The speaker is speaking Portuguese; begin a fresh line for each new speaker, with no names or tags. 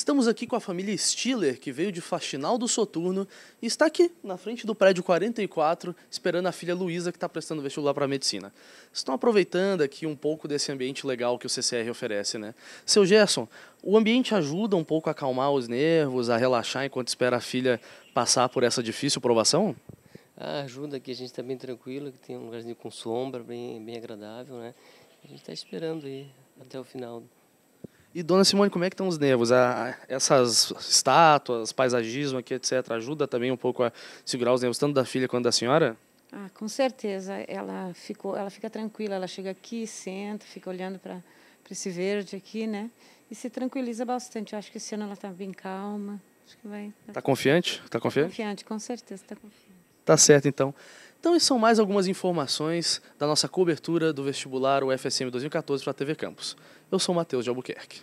Estamos aqui com a família Stiller, que veio de Faxinal do Soturno e está aqui na frente do prédio 44, esperando a filha Luísa, que está prestando vestibular para medicina. Estão aproveitando aqui um pouco desse ambiente legal que o CCR oferece, né? Seu Gerson, o ambiente ajuda um pouco a acalmar os nervos, a relaxar enquanto espera a filha passar por essa difícil provação?
Ah, ajuda que a gente está bem tranquilo, que tem um lugarzinho com sombra, bem, bem agradável, né? A gente está esperando aí até o final
e, dona Simone, como é que estão os nervos? essas estátuas, paisagismo aqui, etc., ajuda também um pouco a segurar os nervos, tanto da filha quanto da senhora?
Ah, com certeza. Ela, ficou, ela fica tranquila, ela chega aqui, senta, fica olhando para esse verde aqui, né? E se tranquiliza bastante. Eu acho que esse ano ela está bem calma. Acho que vai. Está
confiante? Está confiante?
Confiante, com certeza, está confiante.
Tá certo, então. Então, são mais algumas informações da nossa cobertura do vestibular UFSM 2014 para a TV Campos. Eu sou Matheus de Albuquerque.